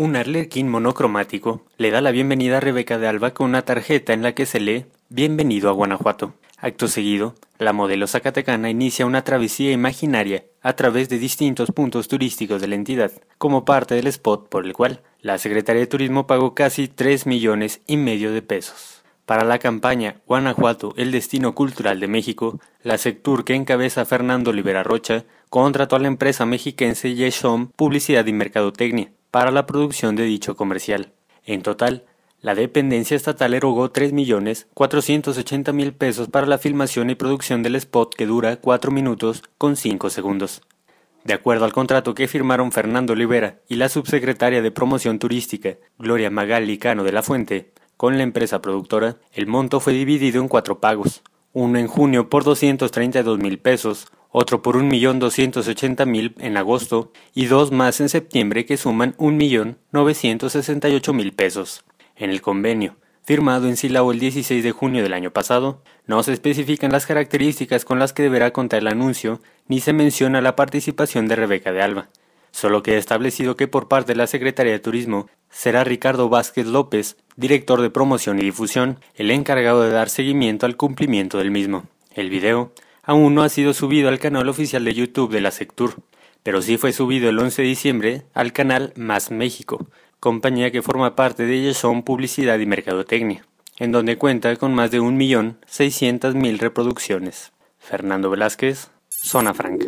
Un arlequín monocromático le da la bienvenida a Rebeca de Alba con una tarjeta en la que se lee Bienvenido a Guanajuato. Acto seguido, la modelo zacatecana inicia una travesía imaginaria a través de distintos puntos turísticos de la entidad, como parte del spot por el cual la Secretaría de Turismo pagó casi 3 millones y medio de pesos. Para la campaña Guanajuato, el destino cultural de México, la sector que encabeza Fernando Libera Rocha contrató a la empresa mexiquense Yeshom Publicidad y Mercadotecnia para la producción de dicho comercial. En total, la dependencia estatal erogó 3.480.000 pesos para la filmación y producción del spot que dura 4 minutos con 5 segundos. De acuerdo al contrato que firmaron Fernando Olivera y la subsecretaria de Promoción Turística, Gloria y Cano de la Fuente, con la empresa productora, el monto fue dividido en cuatro pagos, uno en junio por dos mil pesos, otro por 1.280.000 en agosto y dos más en septiembre que suman 1.968.000 pesos. En el convenio, firmado en Silao el 16 de junio del año pasado, no se especifican las características con las que deberá contar el anuncio, ni se menciona la participación de Rebeca de Alba, solo que ha establecido que por parte de la Secretaría de Turismo será Ricardo Vázquez López, director de promoción y difusión, el encargado de dar seguimiento al cumplimiento del mismo. El video aún no ha sido subido al canal oficial de YouTube de la Sectur, pero sí fue subido el 11 de diciembre al canal Más México, compañía que forma parte de son Publicidad y Mercadotecnia, en donde cuenta con más de 1.600.000 reproducciones. Fernando Velázquez, Zona Franca.